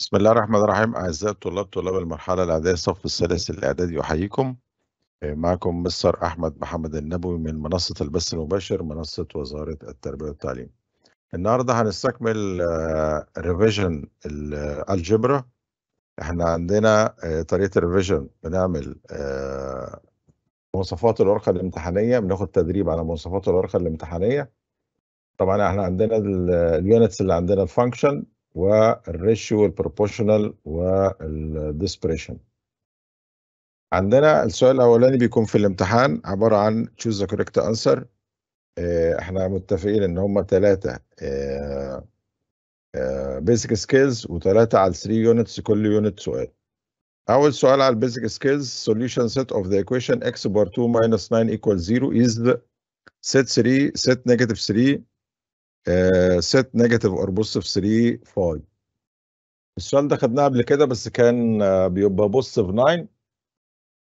بسم الله الرحمن الرحيم أعزائي الطلاب طلاب المرحلة الإعدادية الصف الثالث الإعدادي أحييكم إيه، معكم مستر أحمد محمد النبوي من منصة البث المباشر منصة وزارة التربية والتعليم. النهارده هنستكمل ريفيجن آه، الجبرا احنا عندنا آه، طريقة الريفيجن بنعمل آه، مواصفات الورقة الامتحانية بناخد تدريب على مواصفات الورقة الامتحانية طبعا احنا عندنا اليونتس اللي عندنا الفانكشن والريشيو والبروبوشنال والديسبريشن عندنا السؤال الاولاني بيكون في الامتحان عباره عن choose the correct answer آه، احنا متفقين ان هم ثلاثه بيزك سكيلز وثلاثه على 3 يونتس كل يونت سؤال اول سؤال على البيزك سكيلز solution set of the equation x بار 2 minus 9 equals 0 is set 3 set negative 3 آه، set negative or positive 3 5 السؤال ده خدناه قبل كده بس كان آه، بيبقى بوزيتيف 9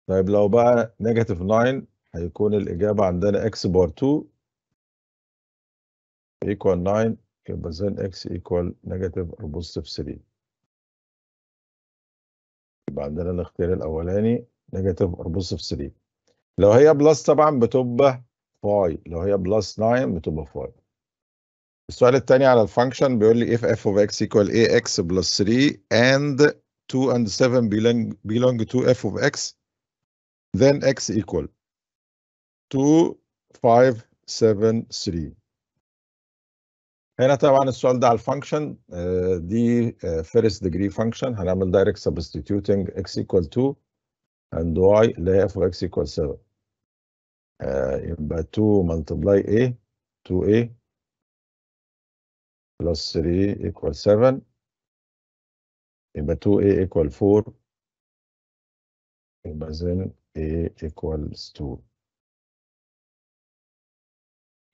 طيب لو بقى نيجاتيف 9 هيكون الإجابة عندنا x بار 2 ايكوال 9 يبقى زين اكس ايكوال نيجاتيف or positive 3 يبقى عندنا الاختيار الأولاني نيجاتيف or positive 3 لو هي بلس طبعا بتبقى 5 لو هي بلس 9 بتبقى 5 السؤال الثاني على الفانكشن بيقول لي if f of x equal ax plus 3 and 2 and 7 belong, belong to f of x then x equal 2 5 7 3 هنا طبعا السؤال ده على الفانكشن دي first degree function هنعمل direct substituting x equal 2 and y اللي هي f of x equal 7 يبقى 2 multiply a 2a plus 3 equal 7 يبقى 2a equal 4 يبقى then a equals 2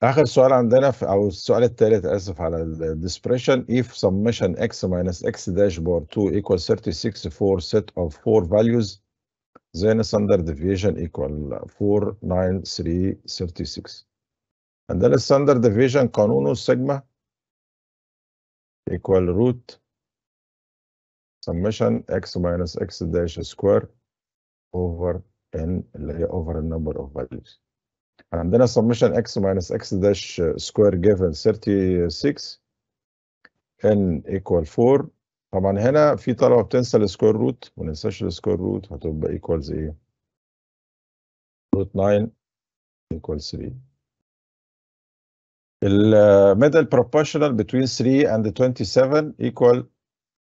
آخر سؤال عندنا في أو السؤال الثالث آسف على الديسبريشن if summation x minus x dash bar 2 equals 36 for set of 4 values then standard deviation equal 4 36 عندنا standard deviation قانونه السيجما equal root summation x minus x dash square over n اللي هي over the number of values عندنا summation x minus x dash square given 36 n equal 4 طبعا هنا في طلبة بتنسى السكوير روت ما ننساش السكوير روت هتبقى equals ايه؟ root 9 equals 3 middle proportional between 3 and 27 equal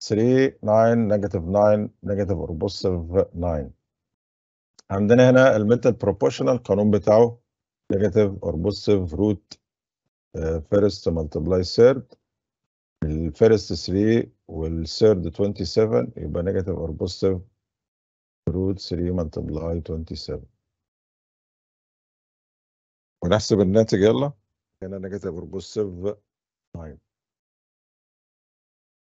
3 9 negative 9 negative or positive 9 عندنا هنا الميتال proportional القانون بتاعه negative or positive root uh, first multiply third first 3 third 27 يبقى negative or positive root 3 multiply 27 ونحسب الناتج يلا هنا نيجاتيف اور بوزيتيف ساين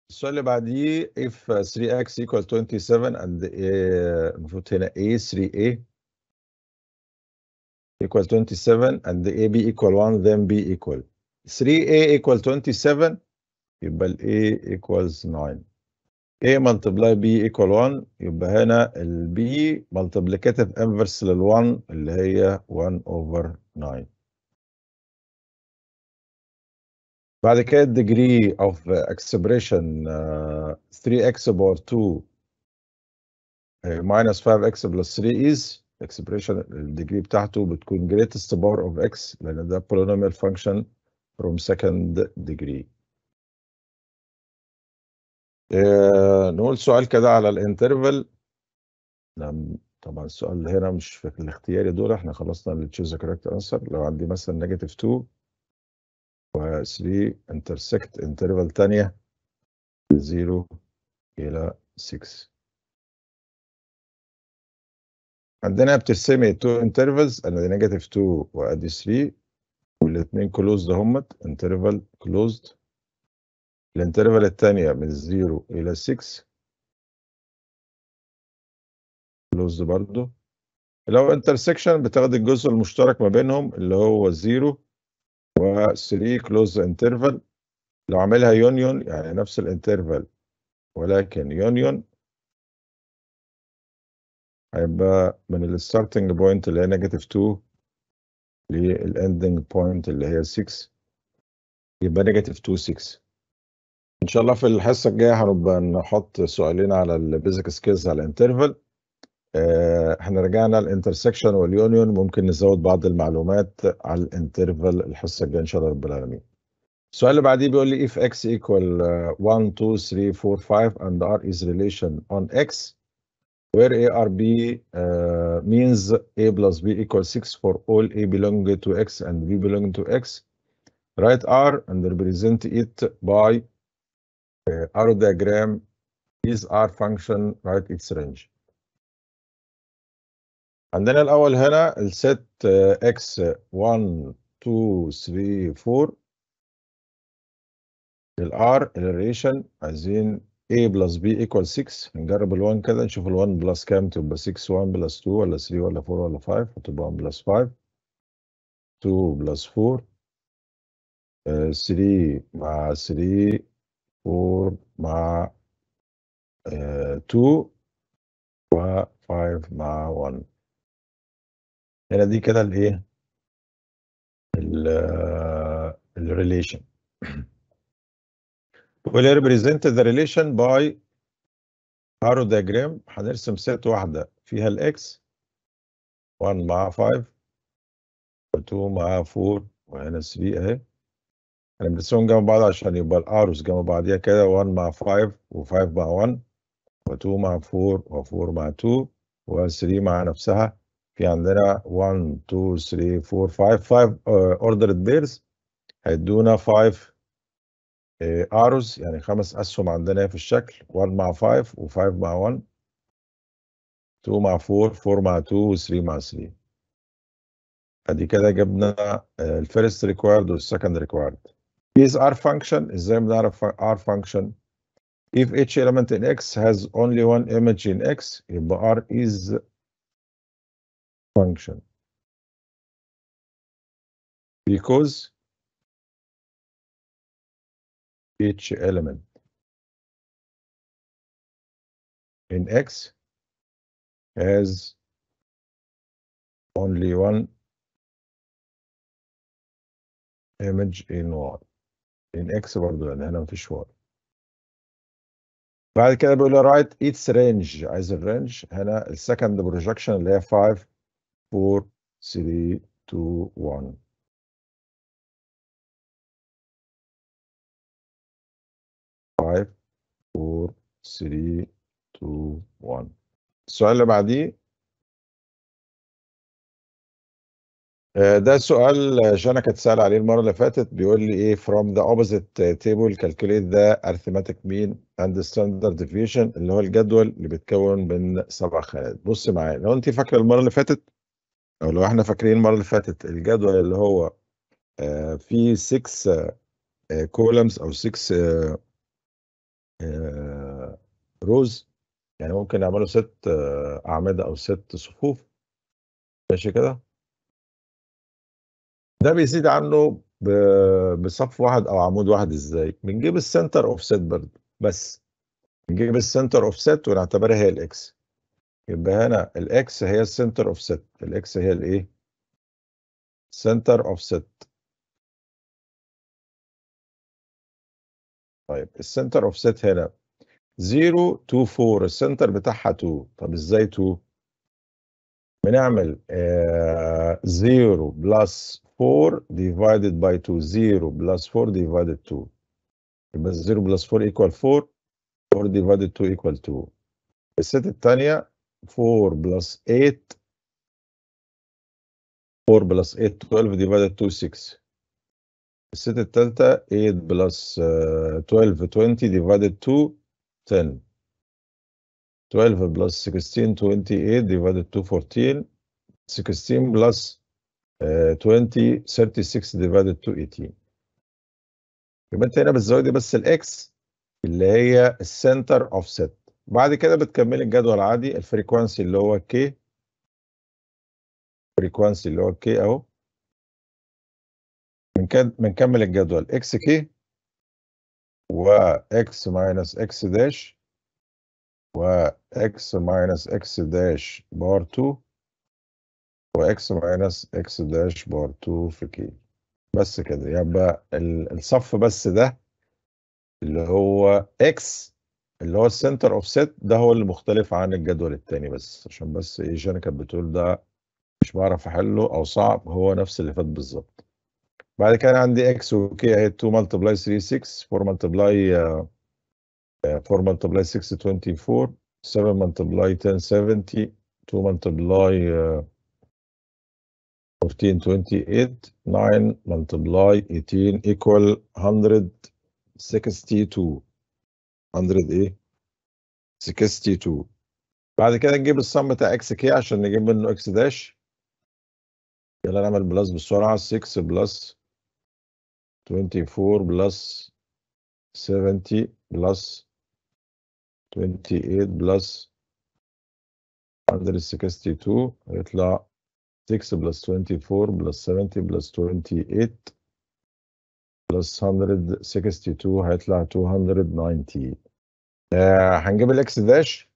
السؤال اللي بعديه if 3x equals 27 and المفروض هنا a 3a equals 27 and ab equal 1 then b equal 3a equal 27 يبقى ال a equals 9 a multiply b equal 1 يبقى هنا ال b multiplicative inverse لل 1 اللي هي 1 over 9 بعد كده الديجري اوف اكسبريشن 3 اكس باور 2 ماينس 5 اكس بلس 3 از اكسبريشن الديجري بتاعته بتكون جريتست باور اوف اكس لان ده بولينوميال فانكشن فروم سكند ديجري نقول سؤال كده على الانترفال نعم، طبعا السؤال هنا مش في الاختياري دول احنا خلصنا اللي تشوز كاركت انسر لو عندي مثلا نيجاتيف 2 و 3 intersect interval تانية 0 إلى 6 عندنا بترسمي 2 intervals أنا دي نيجاتيف 2 وأدي 3 والاتنين closed همت interval closed الانترفال التانية من 0 إلى 6 closed برضو لو intersection بتاخد الجزء المشترك ما بينهم اللي هو 0 و3 كلوز انترفال لو عاملها يونيون يعني نفس الانترفال ولكن يونيون هيبقى من الستارتنج بوينت اللي هي نيجاتيف 2 للاندنج بوينت اللي هي 6 يبقى نيجاتيف 2 6 ان شاء الله في الحصه الجايه هنبقى نحط سؤالين على البيزك سكيلز على الانترفال احنا رجعنا الانترسكشن واليونيون ممكن نزود بعض المعلومات على الانترفال الحصه الجايه ان شاء الله رب العالمين السؤال اللي بعديه بيقول لي if x equal 1 2 3 4 5 and r is relation on x where a r b uh, means a plus b equals 6 for all a belong to x and b belong to x write r and represent it by uh, diagram is r function write its range عندنا الاول هنا الست اكس 1 2 3 4 الار الريشن عايزين a بلس b equal 6 نجرب ال1 كده نشوف ال1 بلس كام تبقى 6 1 بلس 2 ولا 3 ولا 4 ولا 5 هتبقى 1 بلس 5 2 بلس 4 3 مع 3 4 مع 2 آه، و 5 مع 1 هنا دي كده الايه الريليشن will represent the relation by arrow diagram هنرسم ست واحده فيها الاكس 1 مع 5 و2 مع 4 وهنا 3 اهي انا بنرسمهم جنب بعض عشان يبقى الاروز جنب بعضيها كده 1 مع 5 و5 مع 1 و2 مع 4 و4 مع 2 و3 مع نفسها في عندنا 1 2 3 4 5 5 اوردرد بيرز هيدونا 5 اروز uh, يعني خمس اسهم عندنا في الشكل 1 مع 5 و5 مع 1 2 مع 4 4 مع 2 و 3 مع 3 ادي كده جبنا الفيرست ريكوايرد والسكند ريكوايرد is r function ازاي بنعرف r function if each element in x has only one image in x يبقى r is function. Because each element in X has only one image in Y. In X, we're doing, and I'm sure. write its range is a range, and a second projection layer five. 4 3 2 1 5 4 3 2 1 السؤال اللي بعديه آه، ده سؤال جانا كانت سأل عليه المره اللي فاتت بيقول لي ايه from the opposite table calculate the arithmetic mean and standard deviation اللي هو الجدول اللي بيتكون من سبع خانات بص معايا لو انت فاكره المره اللي فاتت او لو احنا فاكرين المره اللي فاتت الجدول اللي هو آه، في 6 كولمز آه، او 6 روز آه، يعني ممكن يعملوا ست اعمده او ست صفوف ماشي كده ده بيزيد عنه بصف واحد او عمود واحد ازاي بنجيب السنتر اوف سيت برضه بس نجيب السنتر اوف سيت ونعتبرها هي الاكس يبقى هنا الاكس هي السنتر اوف ست الاكس هي الايه سنتر اوف ست طيب السنتر اوف ست هنا 0 تو 4 السنتر بتاعها 2 طب ازاي 2 بنعمل 0 بلس 4 ديفايدد باي 2 0 بلس 4 ديفايدد 2 يبقى 0 بلس 4 ايكوال 4 4 ديفايدد 2 ايكوال 2 الست الثانيه 4 plus 8 4 plus 8 12 divided 2 6 الست التالتة 8 plus 12 20 divided 2 10 12 plus 16 28 divided 2 14 16 plus uh, 20 36 divided 2 18 يبقى انت هنا دي بس الاكس اللي هي السنتر اوف ست بعد كده بتكملي الجدول عادي الفريكوانسي اللي هو كي فريكوانسي اللي هو كي اهو بنكمل الجدول اكس كي اكس ماينس اكس داش اكس ماينس اكس داش بار 2 اكس ماينس اكس داش بار 2 في كي بس كده يبقى الصف بس ده اللي هو اكس اللي هو السنتر اوف سيت ده هو اللي مختلف عن الجدول الثاني بس عشان بس ايه جانا كانت بتقول ده مش بعرف احله او صعب هو نفس اللي فات بالظبط بعد كده عندي اكس وكي اهي 2 ملتبلاي 3 6 4 ملتبلاي 4 ملتبلاي 6 24 7 ملتبلاي 10 70 2 ملتبلاي 14 28 9 ملتبلاي 18 equal 162 100 ايه 62 بعد كده نجيب الصم بتاع اكس كي عشان نجيب منه اكس داش يلا نعمل بلس بسرعه 6 بلس 24 بلس 70 بلس 28 بلس 162 هيطلع 6 بلس 24 بلس 70 بلس 28 بلس 162 هيطلع 290 آه هنجيب الاكس داش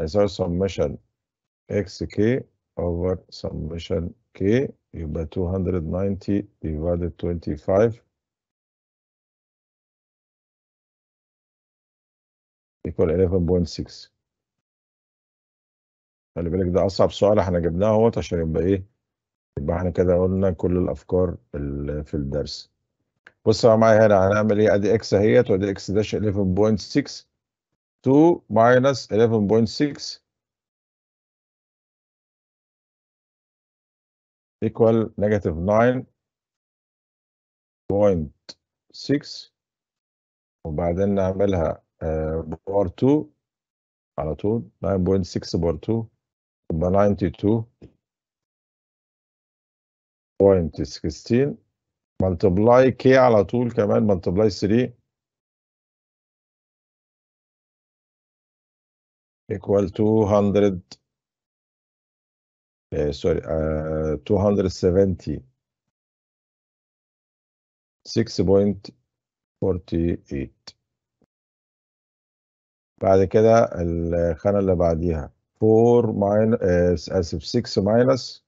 هيساوي سمشن اكس كي اوفر سمشن كي يبقى 290 ديفايد 25 يكول 11.6 خلي بالك ده اصعب سؤال احنا جبناه اهوت عشان يبقى ايه يبقى احنا كده قلنا كل الافكار اللي في الدرس بص بقى معايا هنا هنعمل ايه ادي اكس اهيت وادي اكس داش 11.6 2 11.6 equal negative 9.6 وبعدين نعملها آه، بار 2 على طول 9.6 بار 2 يبقى 92 بوينت 16 ملتبلاي كي على طول كمان ملتبلاي 3 equal 200 100 uh, sorry uh, 270 6.48 بعد كده الخانة اللي بعديها 4 minus uh, eh, 6 minus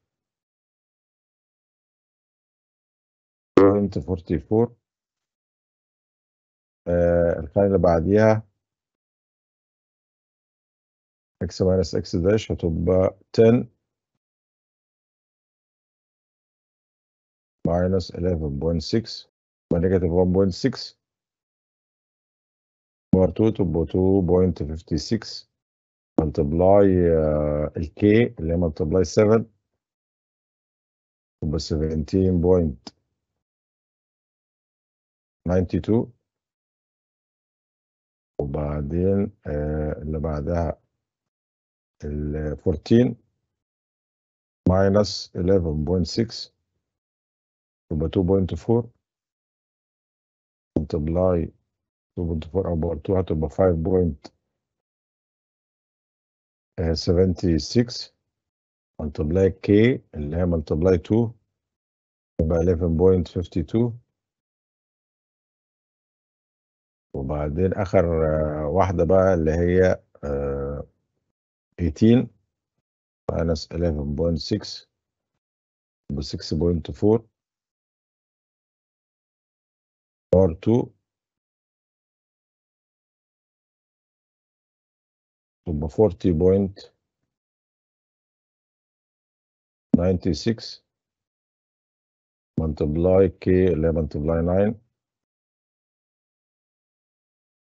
44 آه الخانة اللي بعديها x minus x داش هتبقى 10 minus 11.6 نيجاتيف 1.6 over 2 تبقى 2.56 ملتبلاي K اللي هي ملتبلاي 7 تبقى 17.5 92 وبعدين آه، اللي بعدها ال 14 minus 11.6 تبقى 2.4 multiply 2.4 over 2 هتبقى 5.76 آه، multiply k اللي هي multiply 2 يبقى 11.52 وبعدين اخر آه، واحده بقى اللي هي 18 آه، minus 11.6 ب 6.4 R2 تبقى 40.96 multiply K اللي هي multiply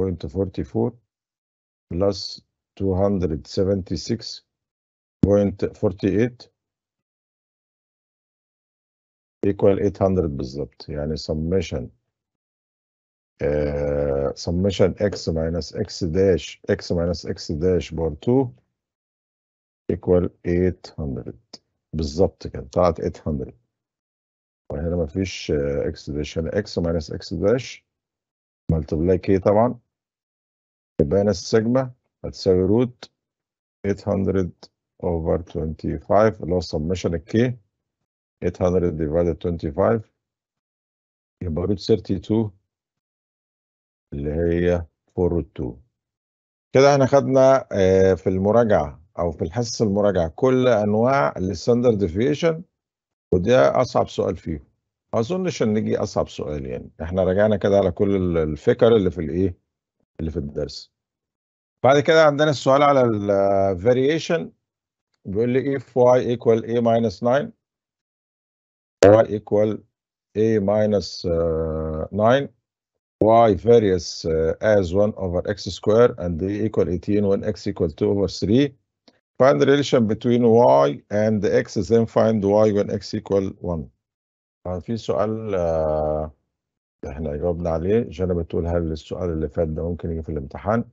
276.44 plus 276.48 equal 800 بالضبط يعني summation uh, summation x minus x dash x minus x dash بار 2 equal 800 بالظبط كده طلعت 800 وهنا مفيش uh, x dash يعني x minus x dash multiply k طبعا يبقى هنا السيجما هتساوي روت 800 over 25 اللي هو السبمشن الكي 800 divided 25 يبقى روت 32 اللي هي 4 روت 2 كده احنا خدنا آه، في المراجعة أو في الحصة المراجعة كل أنواع الستاندرد ديفيشن وده أصعب سؤال فيهم. اظن أظنش إن نجي أصعب سؤال يعني، احنا راجعنا كده على كل الفكر اللي في الإيه؟ اللي في الدرس بعد كده عندنا السؤال على variation بيقول لي if y equal a minus 9 y equal a minus 9 y varies as 1 over x square and a equal 18 when x equal 2 over 3 find the relation between y and x then find y when x equal 1 في سؤال احنا جاوبنا عليه جانا بتقول هل السؤال اللي فات ده ممكن يجي في الامتحان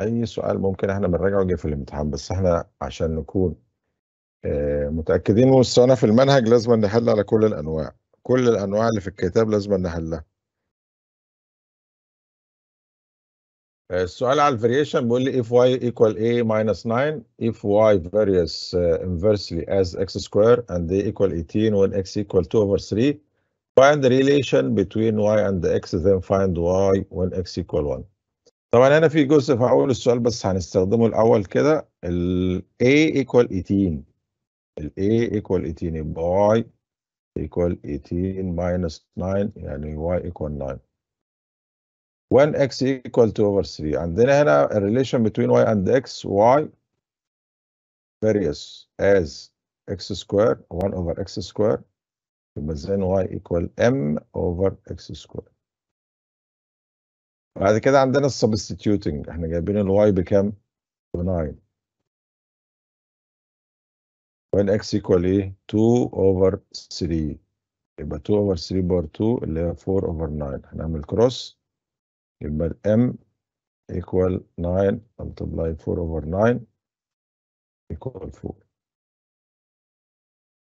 اي سؤال ممكن احنا بنراجعه يجي في الامتحان بس احنا عشان نكون آه، متاكدين من مستوانا في المنهج لازم نحل على كل الانواع كل الانواع اللي في الكتاب لازم نحلها آه، السؤال على الفاريشن بيقول لي if y equal a minus 9 if y varies آه، inversely as x square and a equal 18 when x equal 2 over 3 find the relation between y and x then find y when x equal 1 طبعا هنا في جزء في اول السؤال بس هنستخدمه الاول كده ال a equal 18 ال a equal 18 y equal 18 minus 9 يعني y equal 9 when x equal to over 3 عندنا هنا relation between y and x y varies as x square 1 over x square يبقى زين y ايكوال m over x square بعد كده عندنا السبستيتيوتنج احنا جايبين الواي بكام؟ ب 9 وين x ايكوال ايه؟ 2 over 3 يبقى 2 over 3 باور 2 اللي هي 4 over 9 هنعمل كروس يبقى الام ايكوال 9 ملتبلاي 4 over 9 ايكوال 4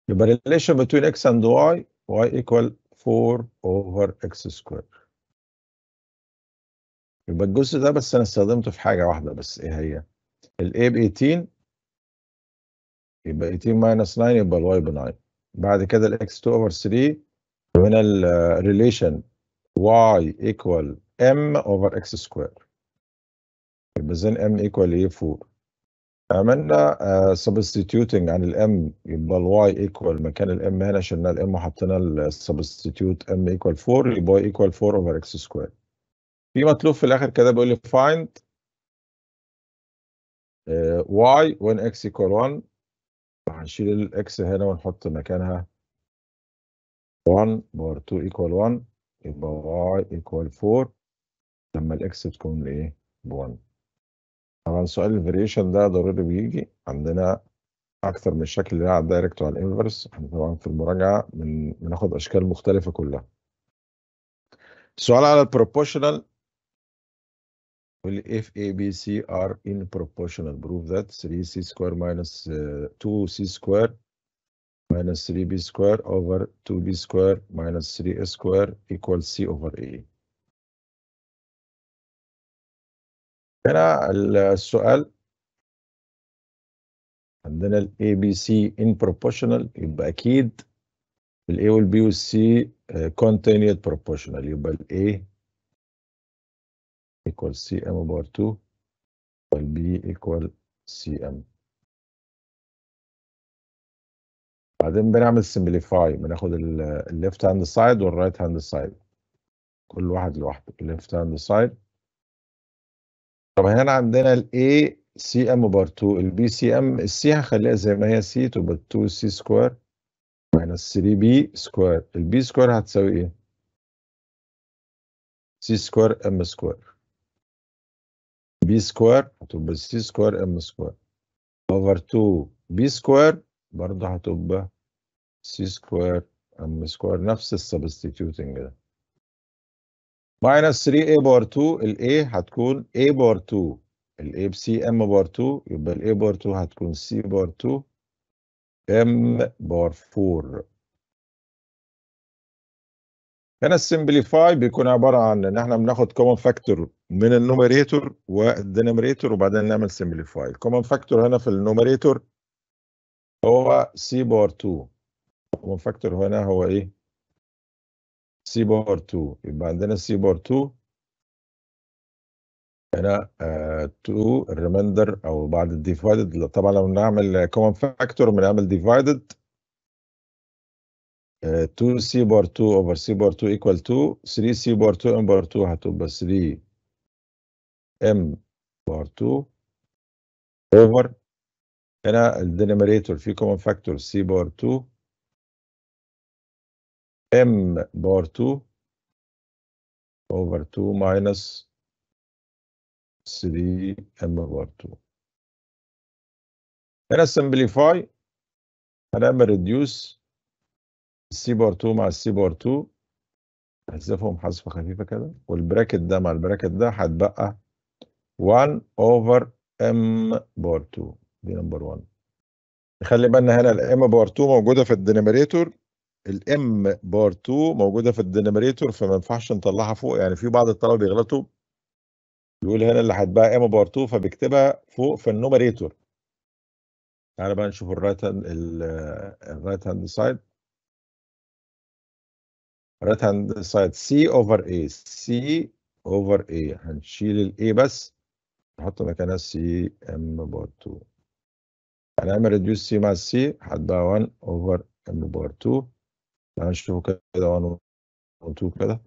يبقى relation between x and y y equal 4 over x square يبقى الجزء ده بس انا استخدمته في حاجه واحده بس ايه هي a ب 18 يبقى 18 minus 9 يبقى y ب 9 بعد كده x 2 over 3 وهنا relation y equal m over x square يبقى زين m equal ايه 4 عملنا سبستيتيوتنج آه، عن الام يبقى الواي ايكوال مكان الام هنا شلنا الام وحطينا السبستيتيوت ام ايكوال 4 يبقى ايكوال 4 اوفر اكس سكوير في مطلوب في الاخر كده بيقول لي فايند واي وين اكس ايكوال 1 هنشيل الاكس هنا ونحط مكانها 1 باور 2 ايكوال 1 يبقى واي ايكوال 4 لما الاكس تكون ايه ب 1 طبعا سؤال الفاريشن ده ضروري بيجي عندنا اكثر من شكل اللي هي على الدايركت وعلى الانفرس احنا طبعا في المراجعه بناخد اشكال مختلفه كلها السؤال على البروبوشنال if a b c are in proportional prove that 3 c square minus uh, 2 c square minus 3 b square over 2 b square minus 3 a square equals c over a هنا السؤال عندنا ال A B C in proportional يبقى أكيد ال A وال B وال C continued proportional يبقى الـ A equal C M over 2 وال B equal C M بعدين بنعمل simplify بناخد left hand side والـ right hand side كل واحد لوحده left hand side طب هنا عندنا الاي سي ام بار 2 البي سي ام السي هخليها زي ما هي سي تبقى 2 سي سكوير ماينس 3 بي سكوير البي سكوير هتساوي ايه؟ سي سكوير ام سكوير بي سكوير هتبقى سي سكوير ام سكوير اوفر 2 بي سكوير برضه هتبقى سي سكوير ام سكوير نفس السبستيتيوتنج ده ماينس 3 a بار 2 a هتكون a بار 2 الاي c m بار 2 يبقى a بار 2 هتكون c بار 2 m بار 4 هنا السمبليفاي بيكون عباره عن ان احنا بناخد كومن فاكتور من النوميريتور والدينوميريتور وبعدين نعمل سمبليفاي الكومن فاكتور هنا في النوميريتور هو سي بار 2 الكومن فاكتور هنا هو ايه سي باور 2 يبقى عندنا سي باور 2 هنا 2 آه، الريمندر او بعد الديفايدد طبعا لو نعمل كومن فاكتور بنعمل ديفايدد 2 سي بار 2 اوفر سي بار 2 ايكوال 2 3 سي بار 2 ام بار 2 هتبقى 3 ام بار 2 اوفر هنا الدينوميريتور فيه كومن فاكتور سي بار 2 m بار 2 over 2 minus 3 m بار 2 هنا simplify هنعمل reduce c بار 2 مع c بار 2 هحذفهم حذفه خفيفه كده والبراكت ده مع البراكت ده هتبقى 1 over m بار 2 دي نمبر 1 نخلي بالنا هنا الام بار 2 موجوده في الديناميريتور الام بار 2 موجوده في الديناميريتور فما ينفعش نطلعها فوق يعني في بعض الطلبه بيغلطوا بيقول هنا اللي هتبقى ام بار 2 فبيكتبها فوق في النوميريتور تعالى بقى نشوف الرايت هاند الرايت هاند سايد الرايت هاند سايد سي اوفر اي سي اوفر اي هنشيل الاي بس نحط مكانها سي ام بار 2 هنعمل ريديوس سي مع السي هتبقى 1 اوفر ام بار 2 هنشوفه كده 1 و 2 كده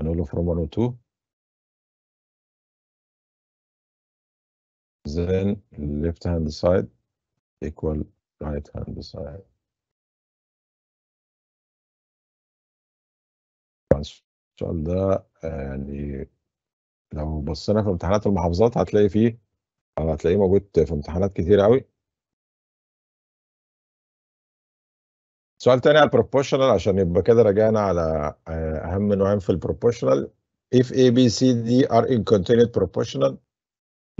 هنقول له from 1 و 2 then left hand side equal right hand side السؤال ده يعني لو بصينا في امتحانات المحافظات هتلاقي فيه هتلاقيه موجود في امتحانات كتير قوي سؤال تاني على البروبوشنال عشان يبقى كده راجعنا على آه، اهم نوعين في البروبوشنال if A B C D are in continued proportional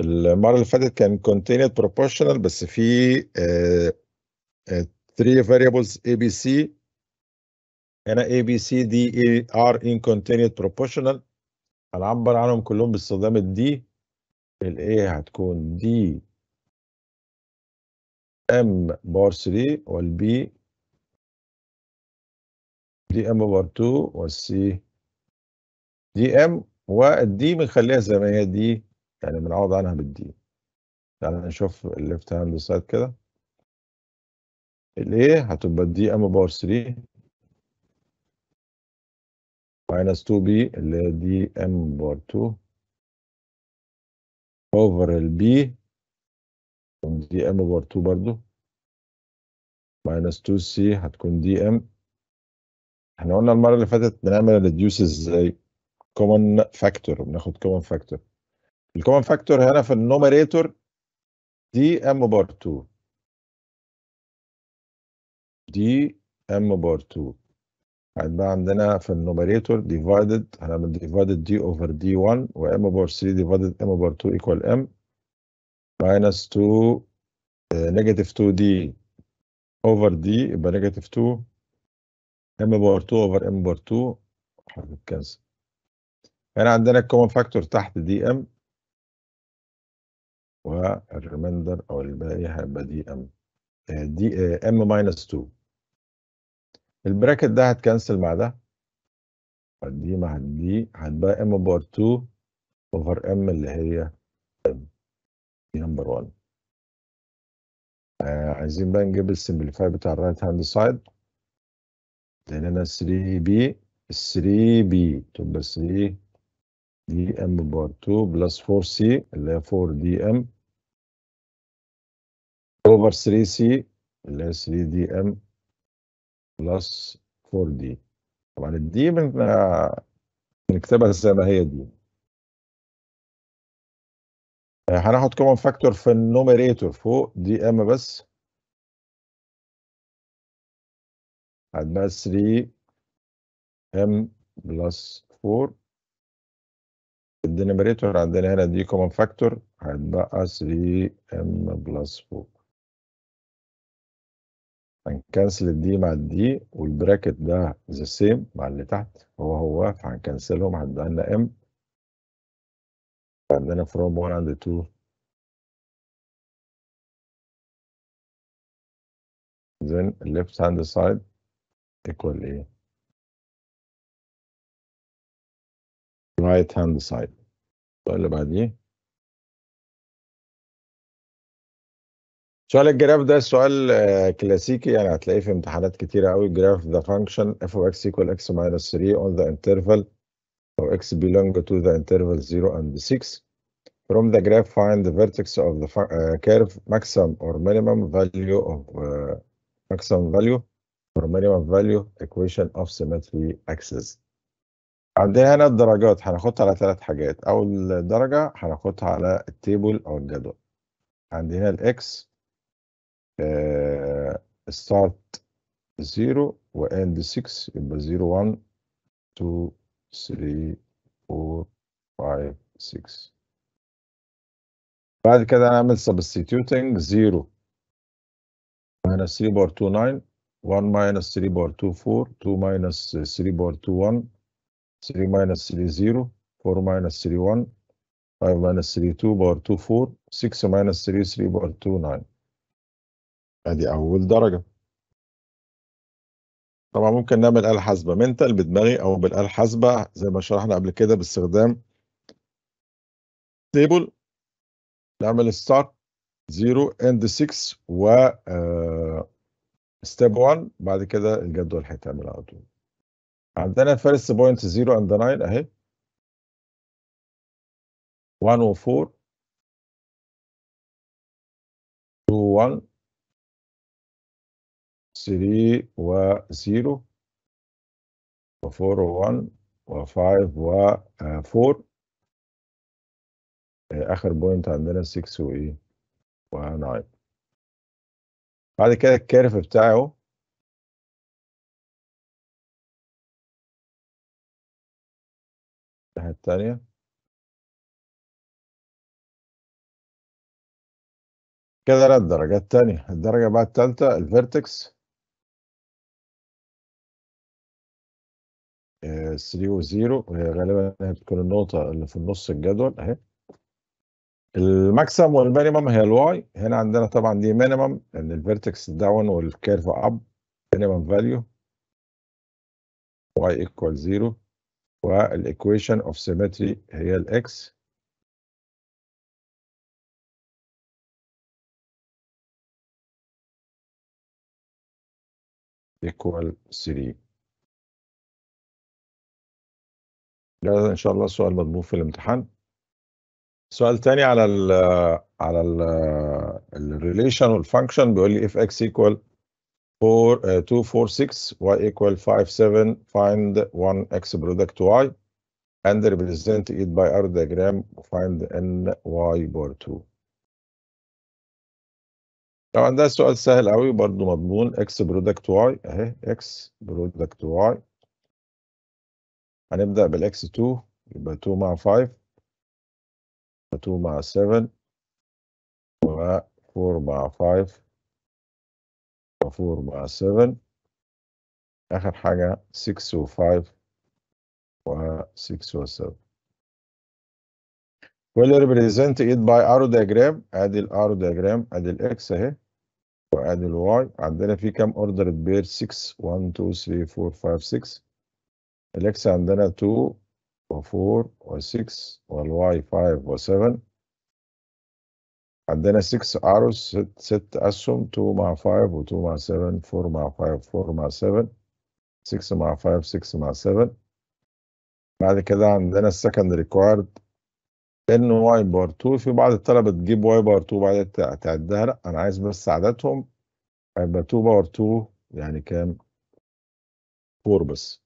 المرة اللي فاتت كان continued proportional بس في 3 آه، آه، three variables A B C هنا A B C D A are in continued proportional هنعبر عنهم كلهم باستخدام الدي D ال A هتكون D M باور 3 وال B دي ام اوفر 2 والسي دي ام والدي بنخليها زي ما هي دي يعني بنعوض عنها بالدي يعني نشوف الليفت هاند سايد كده الاي هتبقى دي ام باور 3 ماينس 2 بي اللي هي دي ام باور 2 اوفر البي دي ام باور 2 برضو ماينس 2 سي هتكون دي ام احنا قلنا المره اللي فاتت بنعمل ريديوس ازاي كومن فاكتور بناخد كومن فاكتور الكومن فاكتور هنا في النوميريتور دي ام بار 2 دي ام بار 2 هيبقى عندنا في النوميريتور ديفايدد هنعمل ديفايدد دي اوفر دي 1 وام بار 3 ديفايدد ام بار 2 ايكوال ام ماينس 2 نيجاتيف 2 دي اوفر دي يبقى نيجاتيف 2 ام باور 2 اوفر ام باور 2 هتتكنسل هنا عندنا الكومن فاكتور تحت دي ام والريمندر او الباقي هيبقى دي ام دي ام ماينس 2 البراكت ده هتكنسل مع ده دي مع دي هتبقى ام باور 2 اوفر ام اللي هي ام دي نمبر 1 آه عايزين بقى نجيب السمبليفاي بتاع الرايت هاند سايد انا 3 بي 3 بي تبقى 3 دي ام بار 2 بلس 4 سي اللي هي 4 دي ام اوفر 3 سي اللي هي 3 دي ام بلس 4 دي طبعا الدي بنكتبها زي ما هي دي هناخد كومن فاكتور في النوميريتور فوق دي ام بس هتبقى 3 ام بلس 4 الدينيميريتور عندنا هنا دي كومن فاكتور هتبقى 3 ام بلس 4 هنكنسل الدي مع الدي والبراكت ده ذا سيم مع اللي تحت هو هو فهنكنسلهم هتبقى لنا ام عندنا فروم 1 عند 2 then left hand side ولا ايه right hand side السؤال اللي بعديه سؤال الجراف ده سؤال كلاسيكي يعني هتلاقيه في امتحانات كتيرة قوي جراف the function f of x equal x minus 3 on the interval of x belong to the interval 0 and 6 from the graph find the vertex of the curve maximum or minimum value of maximum value for minimum value equation of symmetry axis عندنا هنا الدرجات هناخدها على ثلاث حاجات اول درجه هناخدها على التيبل او الجدول عندنا X آه، start 0 و end 6 يبقى 0 1 2 3 4 5 6 بعد كده هنعمل substituting 0 minus 3 power 2 9 1 minus 3 power 2 4 2 minus 3 power 2 1 3 minus 3 0 4 minus 3 1 5 minus 3 2 power 2 4 6 minus 3 3 power 2 9 ادي اول درجه طبعا ممكن نعمل آلة حاسبة منتال بدماغي أو بالآلة حاسبة زي ما شرحنا قبل كده باستخدام تيبل نعمل ستارت 0 اند 6 و آه، ستيب 1 بعد كده الجدول هيتعمل على طول عندنا فيرست بوينت 0 اند 9 اهي 1 و 4 2 و 1 3 و 0 و 4 و 1 آه، آه، و 5 و 4 اخر بوينت عندنا 6 و 9 بعد كده الكيرف بتاعي اهو الناحية التانية كده لا الدرجة التانية الدرجة بقى التالتة الفيرتكس ثري وزيرو غالبا هي بتكون النقطة اللي في النص الجدول اهي الماكسيمم والمينيمم هي الواي هنا عندنا طبعا دي مينيمم لان الفيرتكس داون والكيرف اب مينيمم فاليو واي ايكوال زيرو والايكويشن اوف سيمتري هي الاكس ايكوال 3 ده ان شاء الله سؤال مضمون في الامتحان سؤال تاني على الـ على الـ ال الريليشن والفانكشن بيقول لي if x equal 4 2 4 6 y equal 5 7 find 1 x product y and represent it by our diagram find n y bar 2 طبعا ده سؤال سهل قوي برضه مضمون x product y اهي x product y هنبدأ بالx 2 يبقى 2 مع 5 2 مع 7 و 4 مع 5 و 4 مع 7 آخر حاجة 6 و 5 و 6 و 7 will represent it by arrow diagram ادي الارو diagram ادي الاكس اهي وادي الواي عندنا في كام اوردر بير 6 1 2 3 4 5 6 الاكس عندنا 2 و4 و6 والواي 5 و7 عندنا 6 اروز 6 ست اسهم 2 مع 5 و2 مع 7 4 مع 5 4 مع 7 6 مع 5 6 مع 7 بعد كده عندنا السكند ريكوارد ان واي بار 2 في بعض الطلبه تجيب واي بار 2 بعدها تعدها لا انا عايز بس عددهم هيبقى 2 باور 2 يعني كام 4 بس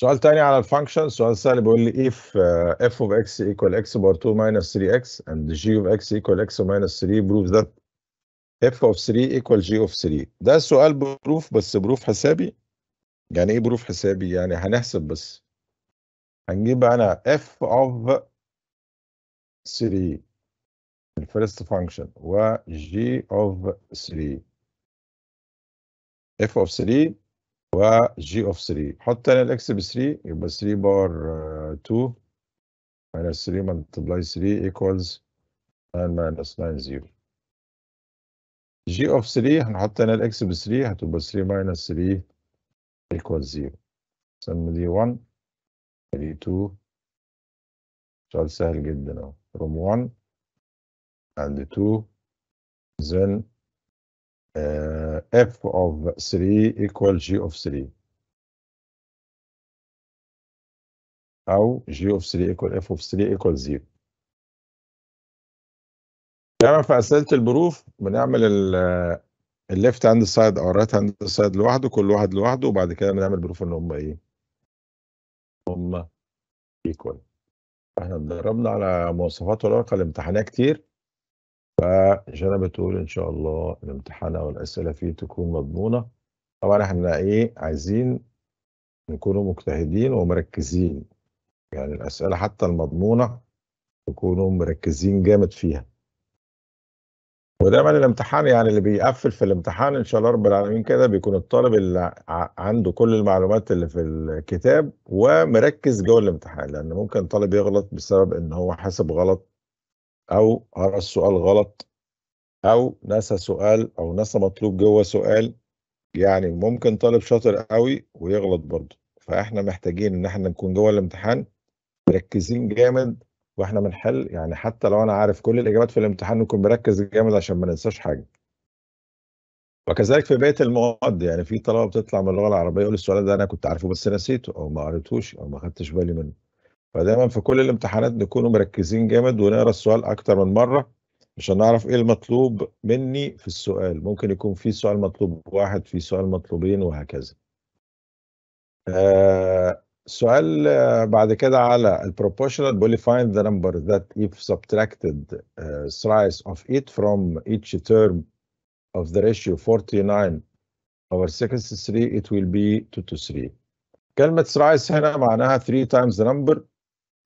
سؤال تاني على الفانكشن سؤال سهل بيقول لي if آه، f of x equal x over 2 minus 3x and g of x equal x minus 3 prove that f of 3 equal g of 3 ده سؤال بروف بس بروف حسابي يعني ايه بروف حسابي يعني هنحسب بس هنجيب انا f of 3 الفيرست فانكشن و g of 3 f of 3 و g اوف 3 حط انا الاكس ب 3 يبقى 3 بار 2 minus 3 multiply 3 equals 9 minus 9 0 جي اوف 3 هنحط انا الاكس ب 3 هتبقى 3 minus 3 equals 0 سمي دي 1 دي 2 سؤال سهل جدا اهو from 1 and 2 then آه، f of 3 equal g of 3 او g of 3 equal f of 3 equal 0 دايما نعم، في اسئله البروف بنعمل آه، left hand side او الرايت hand side لوحده كل واحد لوحده وبعد كده بنعمل بروف ان هم ايه هم ايكوال احنا اتدربنا على مواصفات الورقه الامتحانيه كتير فشنا بتقول ان شاء الله الامتحان او الاسئله فيه تكون مضمونه طبعا احنا ايه عايزين نكونوا مجتهدين ومركزين يعني الاسئله حتى المضمونه تكونوا مركزين جامد فيها ودايما الامتحان يعني اللي بيقفل في الامتحان ان شاء الله رب العالمين كده بيكون الطالب اللي عنده كل المعلومات اللي في الكتاب ومركز جوه الامتحان لان ممكن طالب يغلط بسبب ان هو حاسب غلط او قرا السؤال غلط او نسى سؤال او نسى مطلوب جوه سؤال يعني ممكن طالب شاطر قوي ويغلط برضه فاحنا محتاجين ان احنا نكون جوه الامتحان مركزين جامد واحنا بنحل يعني حتى لو انا عارف كل الاجابات في الامتحان نكون مركز جامد عشان ما ننساش حاجه وكذلك في بقيه المواد يعني في طلبه بتطلع من اللغه العربيه يقول السؤال ده انا كنت عارفه بس نسيته او ما قريتهوش او ما خدتش بالي منه فدايما في كل الامتحانات نكون مركزين جامد ونقرا السؤال اكتر من مره عشان نعرف ايه المطلوب مني في السؤال ممكن يكون في سؤال مطلوب واحد في سؤال مطلوبين وهكذا آه سؤال آه، بعد كده على البروبوشنال بيقول لي find the number that if subtracted uh, آه، thrice of it from each term of the ratio 49 over 63 it will be 2 to 3 كلمة thrice هنا معناها 3 times the number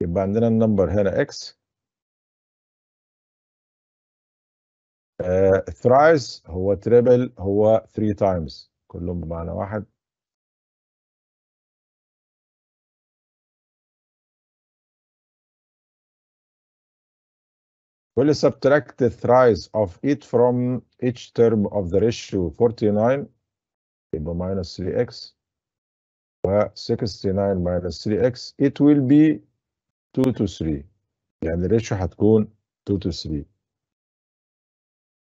يبقى عندنا النمبر هنا اكس ثرايز uh, هو تريبل هو 3 تايمز كلهم بمعنى واحد will subtract the thrice of it from each term of the ratio 49 يبقى minus 3x و 69 minus 3x it will be 2 تو 3 يعني الريشيو هتكون 2 تو 3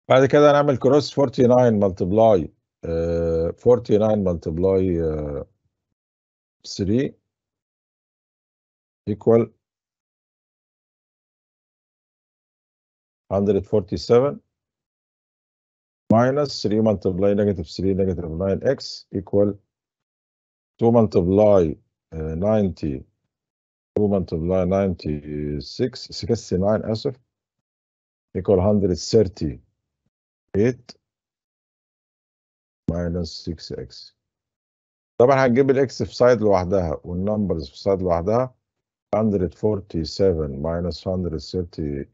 بعد كده هنعمل كروس 49 ملتبلاي 49 ملتبلاي 3 equal 147 minus 3 multiply negative 3 negative 9x equal 2 multiply uh, 90 movement of line 96 69 اسف equal 138 6x طبعا هنجيب الاكس في سايد لوحدها والنمبرز في سايد لوحدها 147 138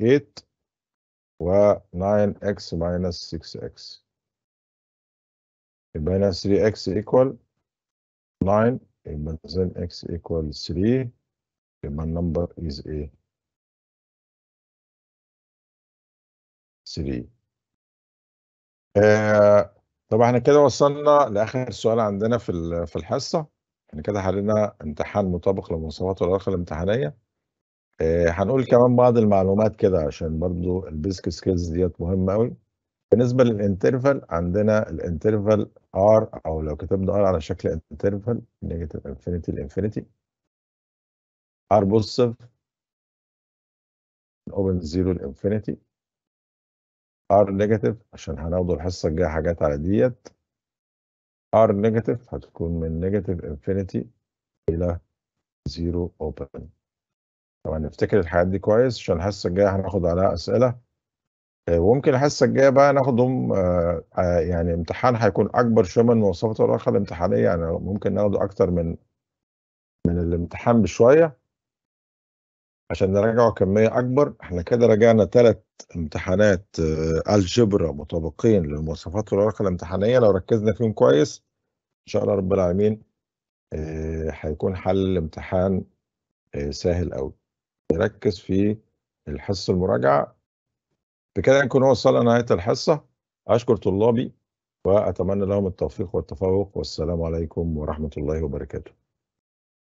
و 9x minus 6x يبقى هنا 3x equal 9 يبقي زين 10x equal 3 my number is a 3 آه، طب طبعا احنا كده وصلنا لاخر سؤال عندنا في في الحصه احنا كده حلينا امتحان مطابق لمواصفات العلاقه الامتحانيه آه هنقول كمان بعض المعلومات كده عشان برضو البيسك سكيلز ديت مهمه قوي بالنسبه للانترفال عندنا الانترفال ار او لو كتبنا ار على شكل انترفال نيجاتيف انفينيتي لانفينيتي ار بوزيتيف اوبن زيرو لانفينيتي ار نيجاتيف عشان هناخد الحصه الجايه حاجات على ديت ار نيجاتيف هتكون من نيجاتيف انفينيتي الى زيرو اوبن طبعا نفتكر الحاجات دي كويس عشان الحصه الجايه هناخد عليها اسئله آه، وممكن الحصه الجايه بقى ناخدهم آه، آه، يعني امتحان هيكون اكبر شويه من مواصفات الورقه الامتحانيه يعني ممكن ناخده اكتر من من الامتحان بشويه عشان نراجعه كمية أكبر احنا كده راجعنا ثلاث امتحانات الجبرا آه، مطابقين للمواصفات والورقة الامتحانية لو ركزنا فيهم كويس إن شاء الله رب العالمين آه، هيكون حل الامتحان آه، سهل أوي نركز في الحصة المراجعة بكده نكون وصلنا نهاية الحصة أشكر طلابي وأتمنى لهم التوفيق والتفوق والسلام عليكم ورحمة الله وبركاته